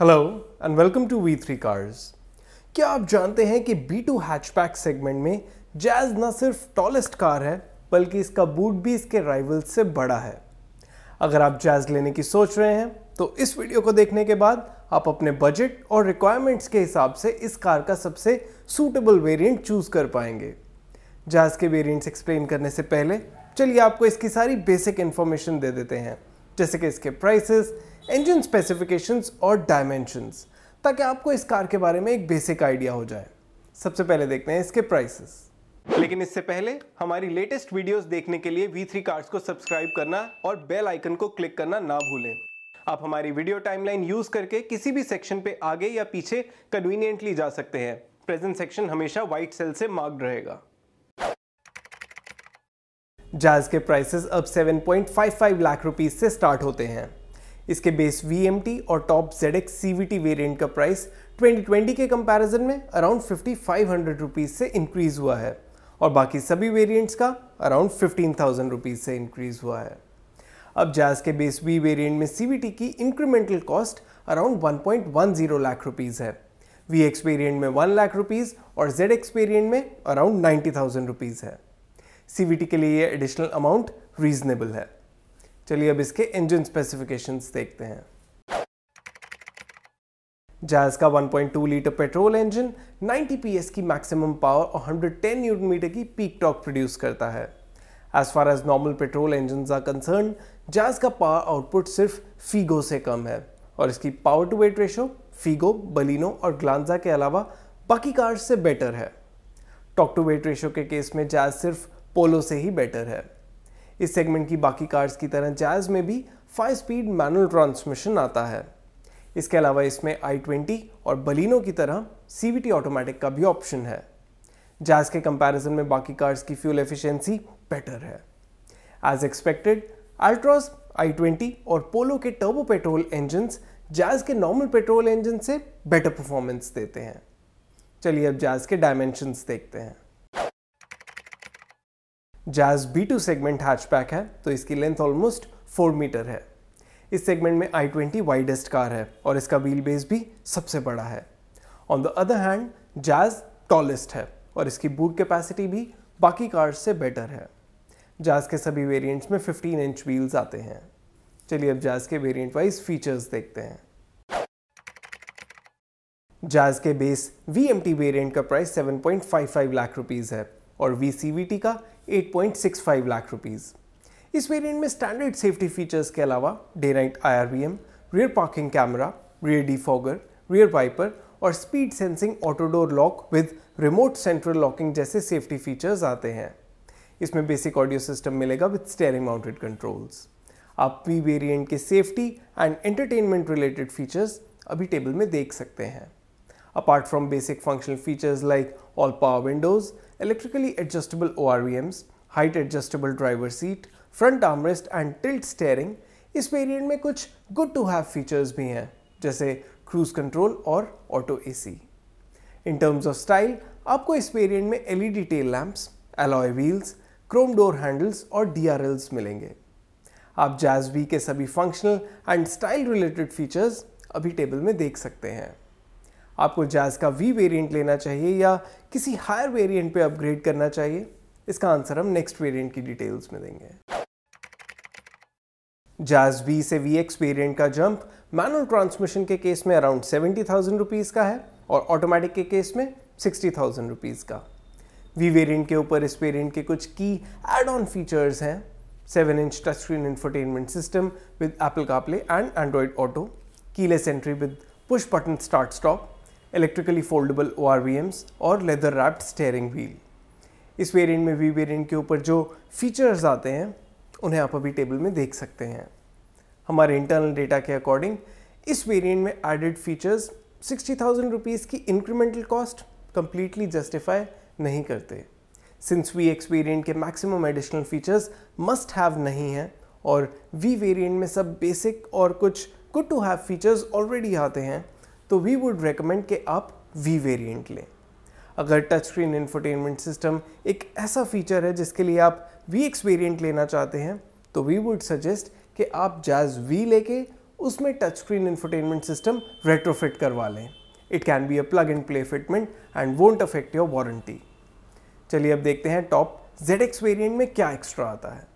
Hello and welcome to V three cars क्या आप जानते हैं कि बी टू हैचपैक सेगमेंट में जैज न सिर्फ टॉलेस्ट कार है बल्कि इसका बूट भी इसके राइवल से बड़ा है अगर आप जैज लेने की सोच रहे हैं तो इस वीडियो को देखने के बाद आप अपने बजट और रिक्वायरमेंट्स के हिसाब से इस कार का सबसे सूटेबल वेरिएंट चूज़ कर पाएंगे जैज के वेरिएंट्स एक्सप्लेन करने से पहले चलिए आपको इसकी सारी बेसिक इन्फॉर्मेशन दे देते हैं जैसे कि इसके प्राइसेस इंजन स्पेसिफिकेशंस और डायमेंशंस ताकि आपको इस कार के बारे में एक बेसिक आइडिया हो जाए सबसे पहले देखते हैं इसके प्राइसेस लेकिन इससे पहले हमारी लेटेस्ट वीडियोस देखने के लिए V3 कार्स को सब्सक्राइब करना और बेल आइकन को क्लिक करना ना भूलें आप हमारी वीडियो टाइमलाइन यूज करके किसी भी सेक्शन पे आगे या पीछे कन्वीनियंटली जा सकते हैं प्रेजेंट सेक्शन हमेशा व्हाइट सेल से मार्क्ड रहेगा जहाज के प्राइसेस अब 7.55 लाख रुपीस से स्टार्ट होते हैं इसके बेस वी और टॉप जेड एक्स वेरिएंट का प्राइस 2020 के कंपैरिजन में अराउंड 5500 रुपीस से इंक्रीज़ हुआ है और बाकी सभी वेरिएंट्स का अराउंड 15000 रुपीस से इंक्रीज़ हुआ है अब जैज़ के बेस वी वेरिएंट में सी की incremental cost around 1.10 lakh rupees है वी एक्स वेरियंट में वन लाख रुपीज़ और जेड एक्स वेरियंट में अराउंड नाइन्टी थाउजेंड रुपीज़ है सी के लिए ये एडिशनल अमाउंट रीजनेबल है चलिए अब इसके इंजन स्पेसिफिकेशंस देखते हैं जहाज का 1.2 लीटर पेट्रोल इंजन 90 पीएस की मैक्सिमम पावर और 110 यूनिट मीटर की पीक टॉक प्रोड्यूस करता है as far as normal petrol engine are concern Jazz का पावर आउटपुट सिर्फ फीगो से कम है और इसकी power to weight ratio Figo Baleno और ग्लांजा के अलावा बाकी कार्स से बेटर है टॉक टू वेट रेशो के केस में जहाज सिर्फ पोलो से ही बेटर है इस सेगमेंट की बाकी कार्स की तरह जैज़ में भी फाइव स्पीड मैनुअल ट्रांसमिशन आता है इसके अलावा इसमें आई ट्वेंटी और बलिनो की तरह सी वी टी ऑटोमेटिक का भी ऑप्शन है जायज़ के कंपैरिजन में बाकी कार्स की फ्यूल एफिशिएंसी बेटर है as expected Altroz i twenty और पोलो के टर्बो पेट्रोल इंजन्स जायज के नॉर्मल पेट्रोल इंजन से बेटर परफॉर्मेंस देते हैं चलिए अब जायज के डायमेंशंस देखते हैं Jazz B two segment hatchback है तो इसकी लेंथ ऑलमोस्ट फोर मीटर है इस सेगमेंट में आई ट्वेंटी वाइडेस्ट कार है और इसका व्हील बेस भी सबसे बड़ा है on the other hand Jazz tallest है और इसकी बूट कैपेसिटी भी बाकी कार्स से बेटर है जैज के सभी वेरिएंट्स में 15 इंच व्हील्स आते हैं चलिए अब जैज के वेरिएंट वाइज फीचर्स देखते हैं जैज के बेस वी एम वेरिएंट का प्राइस 7.55 लाख रुपीस है और वी का 8.65 लाख रुपीज़ इस वेरिएंट में स्टैंडर्ड सेफ्टी फीचर्स के अलावा day night I rear parking camera rear defogger rear wiper और speed sensing auto door lock with remote central locking जैसे सेफ्टी फीचर्स आते हैं इसमें बेसिक ऑडियो सिस्टम मिलेगा विद स्टेयरिंग माउंटेड कंट्रोल्स आप पी वेरिएंट के safety and entertainment related features अभी table में देख सकते हैं apart from basic functional features like all power windows electrically adjustable ORVMs, height adjustable driver seat, front armrest and tilt steering इस variant में कुछ गुड टू हैव फीचर्स भी हैं जैसे क्रूज कंट्रोल और auto AC in terms of style आपको इस variant में LED tail lamps alloy wheels chrome door handles और डी मिलेंगे आप वी के सभी functional and style related features अभी टेबल में देख सकते हैं आपको जैज़ का वी वेरिएंट लेना चाहिए या किसी हायर वेरिएंट पे अपग्रेड करना चाहिए इसका आंसर हम नेक्स्ट वेरिएंट की डिटेल्स में देंगे जैज वी से वी एक्स वेरियंट का जंप मैनुअल ट्रांसमिशन के केस में अराउंड सेवेंटी थाउजेंड रुपीज़ का है और ऑटोमेटिक के केस में सिक्सटी थाउजेंड रुपीज़ का वी वेरियंट के ऊपर इस वेरियंट के कुछ की एड ऑन फीचर्स हैं seven inch touch screen infotainment system with Apple CarPlay and Android Auto keyless entry with push button start stop electrically foldable O और leather wrapped steering wheel इस variant में V variant के ऊपर जो features आते हैं उन्हें आप अभी टेबल में देख सकते हैं हमारे इंटरनल डेटा के अकॉर्डिंग इस वेरिएंट में added features sixty thousand rupees की इंक्रीमेंटल कॉस्ट कम्प्लीटली जस्टिफाई नहीं करते सिंस वी एक्स वेरियंट के maximum additional features must have नहीं हैं और वी वेरिएंट में सब बेसिक और कुछ good to have features already आते हैं तो वी वुड रिकमेंड कि आप वी वेरिएंट लें अगर टच स्क्रीन इन्फोटेनमेंट सिस्टम एक ऐसा फीचर है जिसके लिए आप वी एक्स लेना चाहते हैं तो वी वुड सजेस्ट कि आप जैज़ वी लेके उसमें touch screen infotainment system retrofit करवा लें it can be a plug and play fitment and won't affect your warranty चलिए अब देखते हैं टॉप जेड एक्स वेरियंट में क्या एक्स्ट्रा आता है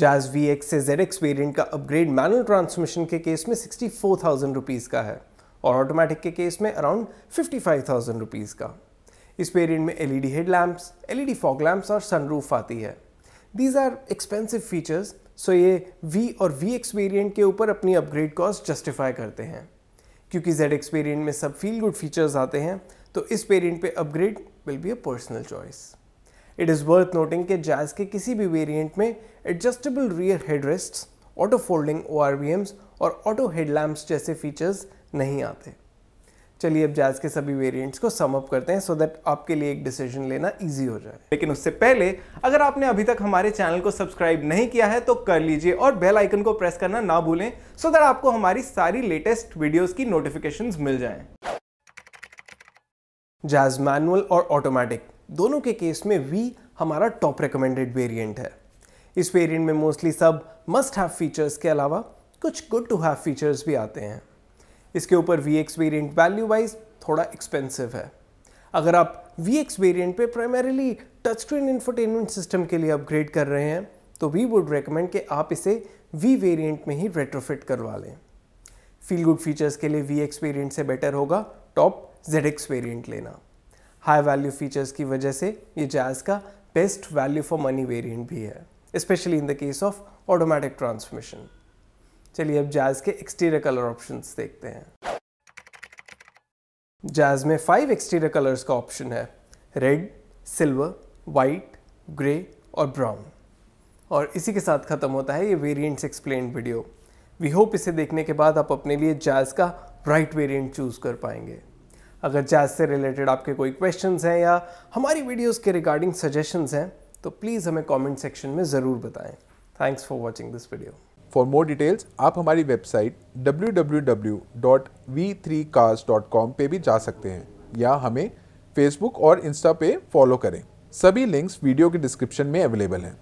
जैज वी एक्स से जेड एक्स वेरियंट का अपग्रेड मैनुअल ट्रांसमिशन के केस में सिक्सटी फोर थाउजेंड रुपीज़ का है और ऑटोमेटिक के केस में around fifty five thousand rupees का इस वेरियंट में L E D head lamps L E D fog lamps और सनरूफ आती है these are expensive features so ये वी और वी एक्स वेरियंट के ऊपर अपनी अपग्रेड कॉस्ट जस्टिफाई करते हैं क्योंकि जेड एक्स वेरियंट में सब फील गुड फीचर्स आते हैं तो इस वेरियंट पे upgrade will be a personal choice it is worth noting कि जैज़ के किसी भी वेरिएंट में adjustable rear headrest auto folding O और ऑटो हेडलैम्प्स जैसे फीचर्स नहीं आते चलिए अब जैज़ के सभी वेरिएंट्स को सम अप करते हैं सो so दैट आपके लिए एक डिसीजन लेना इजी हो जाए लेकिन उससे पहले अगर आपने अभी तक हमारे चैनल को सब्सक्राइब नहीं किया है तो कर लीजिए और बेल आइकन को प्रेस करना ना भूलें सो so दैट आपको हमारी सारी लेटेस्ट वीडियोस की नोटिफिकेशंस मिल जाएं। जैज मैनुअल और ऑटोमेटिक दोनों के केस में वी हमारा टॉप रिकमेंडेड वेरिएंट है इस वेरिएंट में मोस्टली सब मस्ट हैव फीचर्स के अलावा कुछ गुड टू हैव फीचर्स भी आते हैं इसके ऊपर V X variant value wise थोड़ा एक्सपेंसिव है अगर आप वी एक्स वेरियंट पर primarily touch screen infotainment system के लिए अपग्रेड कर रहे हैं तो वी वुड रिकमेंड कि आप इसे वी वेरियंट में ही रेट्रोफिट करवा लें फील गुड फीचर्स के लिए वी एक्स वेरियंट से बेटर होगा टॉप जेड एक्स वेरियंट लेना हाई वैल्यू फीचर्स की वजह से ये जैज़ का best value for money variant भी है specially in the case of automatic transmission चलिए अब जैज़ के एक्सटीरियर कलर ऑप्शंस देखते हैं जैज़ में फाइव एक्सटीरियर कलर्स का ऑप्शन है रेड सिल्वर वाइट ग्रे और ब्राउन और इसी के साथ ख़त्म होता है ये variants explain video we hope इसे देखने के बाद आप अपने लिए जैज़ का राइट वेरिएंट चूज़ कर पाएंगे अगर जैज से रिलेटेड आपके कोई क्वेश्चन हैं या हमारी वीडियोज़ के रिगार्डिंग सजेशंस हैं तो प्लीज़ हमें कॉमेंट सेक्शन में ज़रूर बताएँ thanks for watching this video for more details आप हमारी वेबसाइट www.v3cars.com पे भी जा सकते हैं या हमें फेसबुक और इंस्टा पे फॉलो करें सभी लिंक्स वीडियो के डिस्क्रिप्शन में अवेलेबल हैं